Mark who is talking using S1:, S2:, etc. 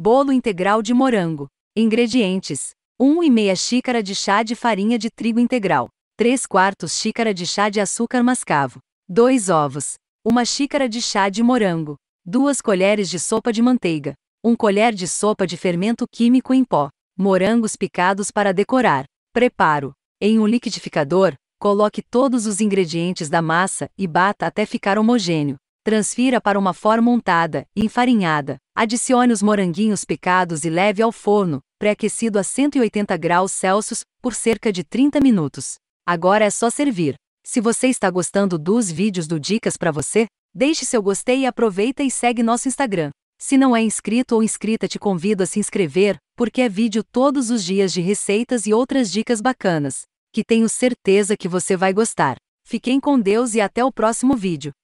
S1: Bolo integral de morango. Ingredientes: 1 e meia xícara de chá de farinha de trigo integral, 3 quartos xícara de chá de açúcar mascavo, 2 ovos, 1 xícara de chá de morango, 2 colheres de sopa de manteiga, 1 colher de sopa de fermento químico em pó, morangos picados para decorar. Preparo: em um liquidificador, coloque todos os ingredientes da massa e bata até ficar homogêneo. Transfira para uma forma untada, enfarinhada. Adicione os moranguinhos picados e leve ao forno, pré-aquecido a 180 graus Celsius, por cerca de 30 minutos. Agora é só servir. Se você está gostando dos vídeos do Dicas para você, deixe seu gostei e aproveita e segue nosso Instagram. Se não é inscrito ou inscrita, te convido a se inscrever, porque é vídeo todos os dias de receitas e outras dicas bacanas, que tenho certeza que você vai gostar. Fiquem com Deus e até o próximo vídeo.